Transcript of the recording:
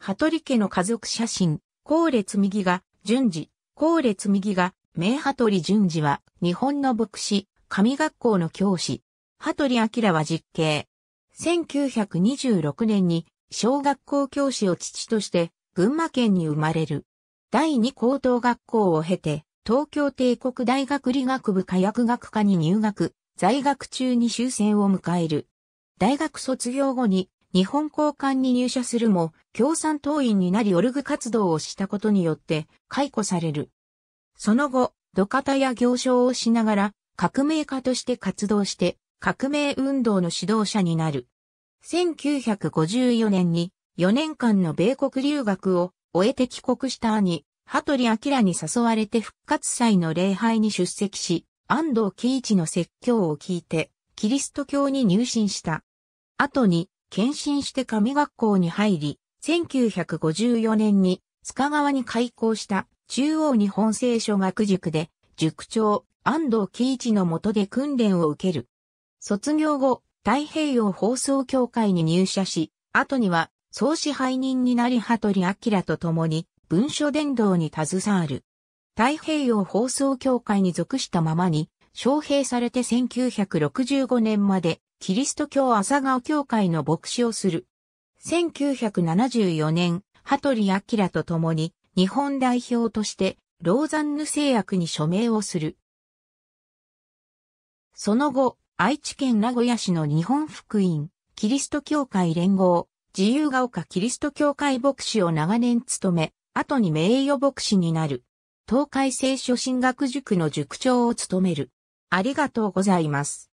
羽鳥家の家族写真、後列右が、順次、後列右が、名羽鳥順次は、日本の牧師、神学校の教師、羽鳥明は実刑。1926年に、小学校教師を父として、群馬県に生まれる。第二高等学校を経て、東京帝国大学理学部科薬学科に入学、在学中に終戦を迎える。大学卒業後に日本交換に入社するも、共産党員になりオルグ活動をしたことによって解雇される。その後、土方や行商をしながら、革命家として活動して、革命運動の指導者になる。1954年に4年間の米国留学を終えて帰国した兄、羽鳥明に誘われて復活祭の礼拝に出席し、安藤喜一の説教を聞いて、キリスト教に入信した。後に、検診して神学校に入り、1954年に塚川に開校した中央日本聖書学塾で塾長安藤喜一の下で訓練を受ける。卒業後、太平洋放送協会に入社し、後には総支配人になり羽鳥明と共に文書伝道に携わる。太平洋放送協会に属したままに、招聘されて1965年までキリスト教朝顔教会の牧師をする。1974年、羽鳥明と共に日本代表としてローザンヌ制約に署名をする。その後、愛知県名古屋市の日本福音、キリスト教会連合、自由が丘キリスト教会牧師を長年務め、後に名誉牧師になる。東海聖書神学塾の塾長を務める。ありがとうございます。